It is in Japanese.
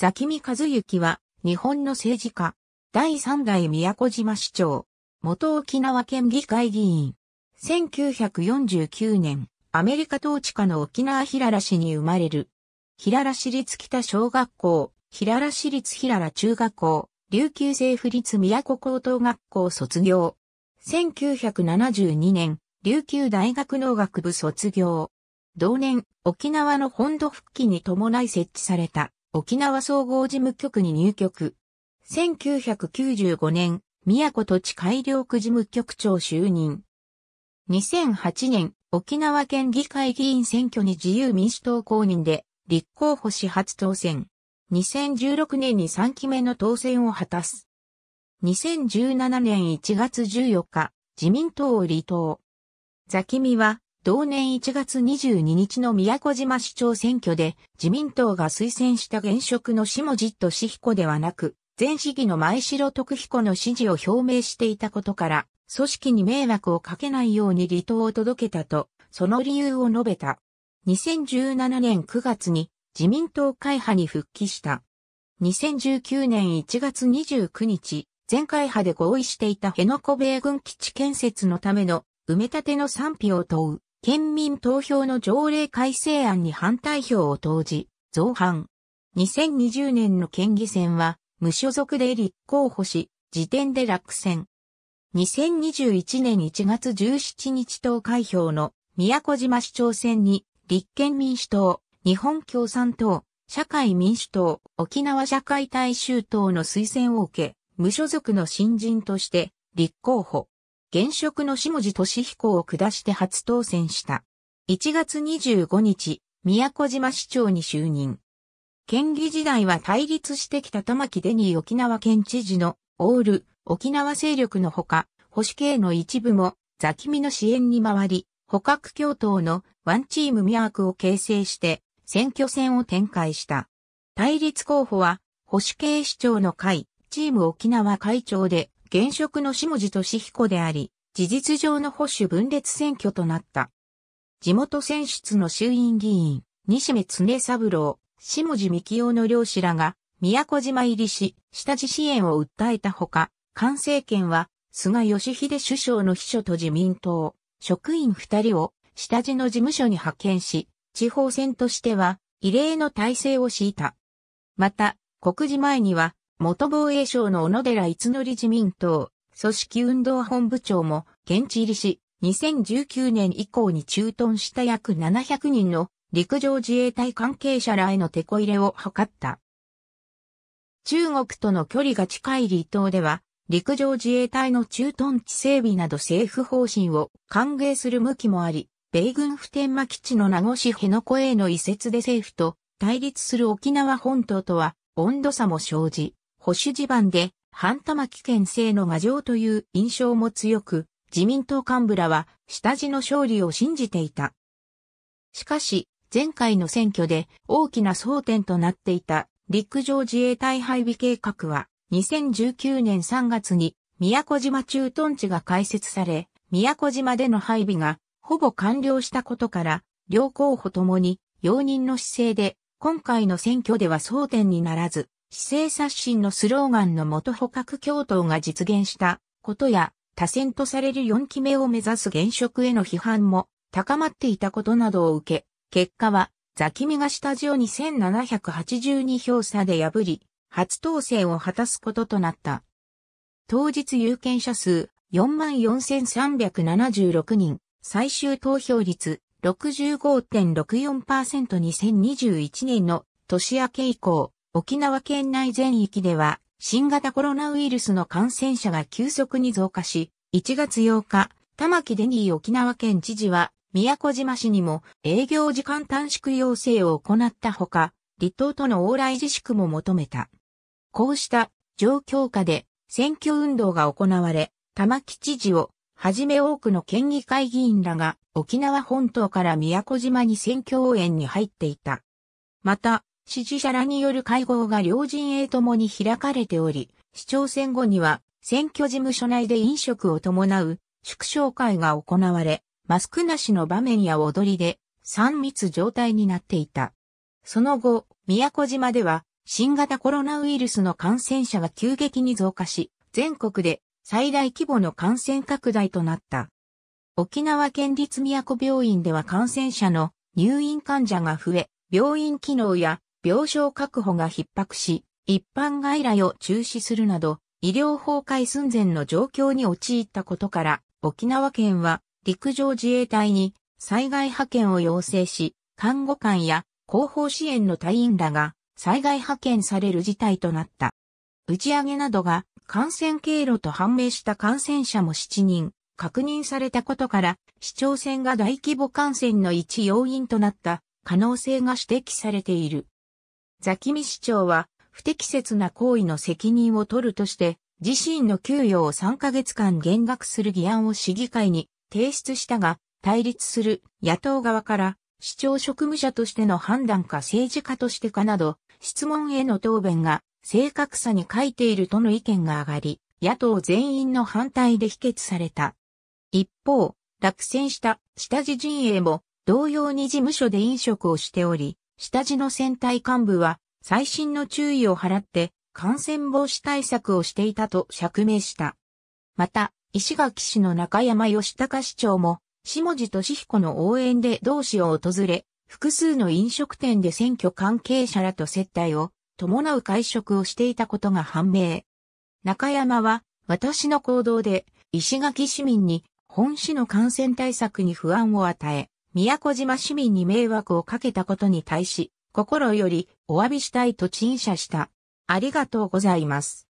ザキミ和幸は、日本の政治家、第3代宮古島市長、元沖縄県議会議員。1949年、アメリカ統治下の沖縄平良市に生まれる。平良市立北小学校、平良市立平良中学校、琉球政府立宮古高等学校卒業。1972年、琉球大学農学部卒業。同年、沖縄の本土復帰に伴い設置された沖縄総合事務局に入局。1995年、宮古土地改良区事務局長就任。2008年、沖縄県議会議員選挙に自由民主党公認で、立候補し初当選。2016年に3期目の当選を果たす。2017年1月14日、自民党を離党。ザキミは、同年1月22日の宮古島市長選挙で自民党が推薦した現職の下地俊彦ではなく、前市議の前城徳彦の支持を表明していたことから、組織に迷惑をかけないように離党を届けたと、その理由を述べた。2017年9月に自民党会派に復帰した。2019年1月29日、全会派で合意していた辺野古米軍基地建設のための埋め立ての賛否を問う県民投票の条例改正案に反対票を投じ、造反。2020年の県議選は、無所属で立候補し、時点で落選。2021年1月17日投開票の宮古島市長選に、立憲民主党、日本共産党、社会民主党、沖縄社会大衆党の推薦を受け、無所属の新人として立候補。現職の下地敏彦を下して初当選した。1月25日、宮古島市長に就任。県議時代は対立してきた玉木デニー沖縄県知事のオール沖縄勢力のほか、保守系の一部もザキミの支援に回り、捕獲共闘のワンチームミアークを形成して選挙戦を展開した。対立候補は保守系市長の会、チーム沖縄会長で現職の下地俊彦であり、事実上の保守分裂選挙となった。地元選出の衆院議員、西目常三郎、下地幹夫の両氏らが、宮古島入りし、下地支援を訴えたほか、菅政権は、菅義偉首相の秘書と自民党、職員二人を、下地の事務所に派遣し、地方選としては、異例の体制を敷いた。また、告示前には、元防衛省の小野寺逸則自民党、組織運動本部長も現地入りし、2019年以降に駐屯した約700人の陸上自衛隊関係者らへの手こ入れを図った。中国との距離が近い離島では、陸上自衛隊の駐屯地整備など政府方針を歓迎する向きもあり、米軍普天間基地の名護市辺野古への移設で政府と対立する沖縄本島とは温度差も生じ、保守地盤で、半玉危険性の牙城という印象も強く、自民党幹部らは、下地の勝利を信じていた。しかし、前回の選挙で大きな争点となっていた陸上自衛隊配備計画は、2019年3月に宮古島駐屯地が開設され、宮古島での配備がほぼ完了したことから、両候補ともに容認の姿勢で、今回の選挙では争点にならず、市政刷新のスローガンの元捕獲共闘が実現したことや、多選とされる4期目を目指す現職への批判も高まっていたことなどを受け、結果は、ザキミがスタジオに1782票差で破り、初当選を果たすこととなった。当日有権者数44,376人、最終投票率 65.64%2021 年の年明け以降、沖縄県内全域では、新型コロナウイルスの感染者が急速に増加し、1月8日、玉城デニー沖縄県知事は、宮古島市にも営業時間短縮要請を行ったほか、離島との往来自粛も求めた。こうした状況下で選挙運動が行われ、玉城知事をはじめ多くの県議会議員らが沖縄本島から宮古島に選挙応援に入っていた。また、支持者らによる会合が両陣営ともに開かれており、市長選後には選挙事務所内で飲食を伴う祝勝会が行われ、マスクなしの場面や踊りで3密状態になっていた。その後、宮古島では新型コロナウイルスの感染者が急激に増加し、全国で最大規模の感染拡大となった。沖縄県立宮古病院では感染者の入院患者が増え、病院機能や病床確保が逼迫し、一般外来を中止するなど、医療崩壊寸前の状況に陥ったことから、沖縄県は陸上自衛隊に災害派遣を要請し、看護官や後方支援の隊員らが災害派遣される事態となった。打ち上げなどが感染経路と判明した感染者も7人確認されたことから、市長選が大規模感染の一要因となった可能性が指摘されている。ザキミ市長は不適切な行為の責任を取るとして、自身の給与を3ヶ月間減額する議案を市議会に提出したが、対立する野党側から市長職務者としての判断か政治家としてかなど、質問への答弁が正確さに書いているとの意見が上がり、野党全員の反対で否決された。一方、落選した下地陣営も同様に事務所で飲食をしており、下地の船体幹部は最新の注意を払って感染防止対策をしていたと釈明した。また、石垣市の中山義隆市長も、下地敏彦の応援で同市を訪れ、複数の飲食店で選挙関係者らと接待を伴う会食をしていたことが判明。中山は、私の行動で、石垣市民に本市の感染対策に不安を与え、宮古島市民に迷惑をかけたことに対し、心よりお詫びしたいと陳謝した。ありがとうございます。